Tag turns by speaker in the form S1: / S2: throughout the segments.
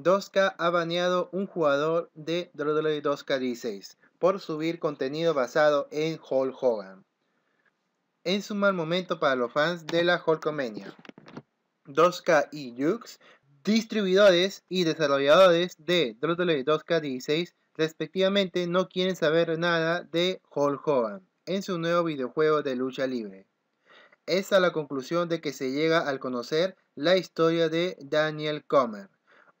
S1: 2K ha baneado un jugador de 2 k 16 por subir contenido basado en Hulk Hogan. En su mal momento para los fans de la 2 2K y Jux, distribuidores y desarrolladores de 2 k 16 respectivamente, no quieren saber nada de Hulk Hogan en su nuevo videojuego de lucha libre. Es a la conclusión de que se llega al conocer la historia de Daniel Comer,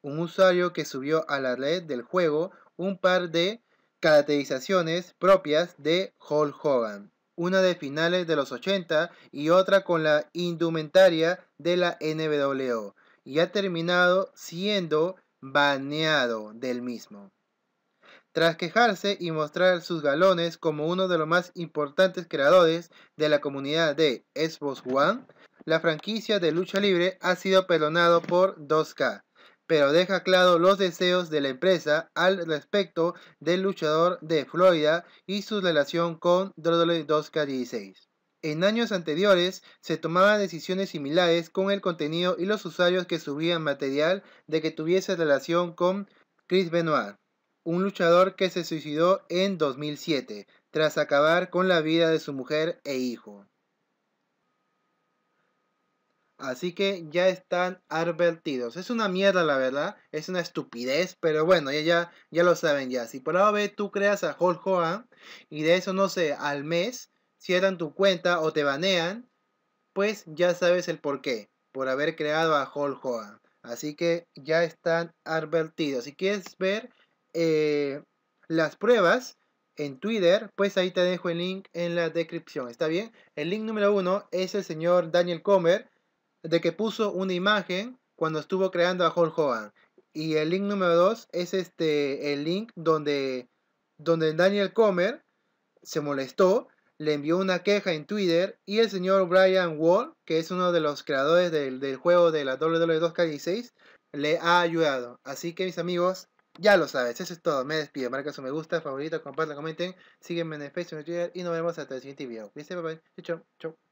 S1: un usuario que subió a la red del juego un par de caracterizaciones propias de Hulk Hogan, una de finales de los 80 y otra con la indumentaria de la NWO, y ha terminado siendo baneado del mismo. Tras quejarse y mostrar sus galones como uno de los más importantes creadores de la comunidad de Xbox One, la franquicia de lucha libre ha sido perdonado por 2K, pero deja claro los deseos de la empresa al respecto del luchador de Florida y su relación con WWE2K16. En años anteriores se tomaban decisiones similares con el contenido y los usuarios que subían material de que tuviese relación con Chris Benoit, un luchador que se suicidó en 2007 tras acabar con la vida de su mujer e hijo. Así que ya están advertidos. Es una mierda, la verdad. Es una estupidez. Pero bueno, ya, ya, lo saben ya. Si por la tú creas a Hulk y de eso, no sé, al mes cierran tu cuenta o te banean, pues ya sabes el porqué Por haber creado a Hulk Así que ya están advertidos. Si quieres ver eh, las pruebas en Twitter, pues ahí te dejo el link en la descripción. ¿Está bien? El link número uno es el señor Daniel Comer de que puso una imagen cuando estuvo creando a Hall Hogan. Y el link número 2 es este, el link donde, donde Daniel Comer se molestó, le envió una queja en Twitter y el señor Brian Wall, que es uno de los creadores del, juego de la WWE 2K16, le ha ayudado. Así que mis amigos, ya lo sabes, eso es todo. Me despido. Marca su me gusta, favorito, compartan, comenten. Sígueme en Facebook, en Twitter y nos vemos hasta el siguiente video. bye bye. chau.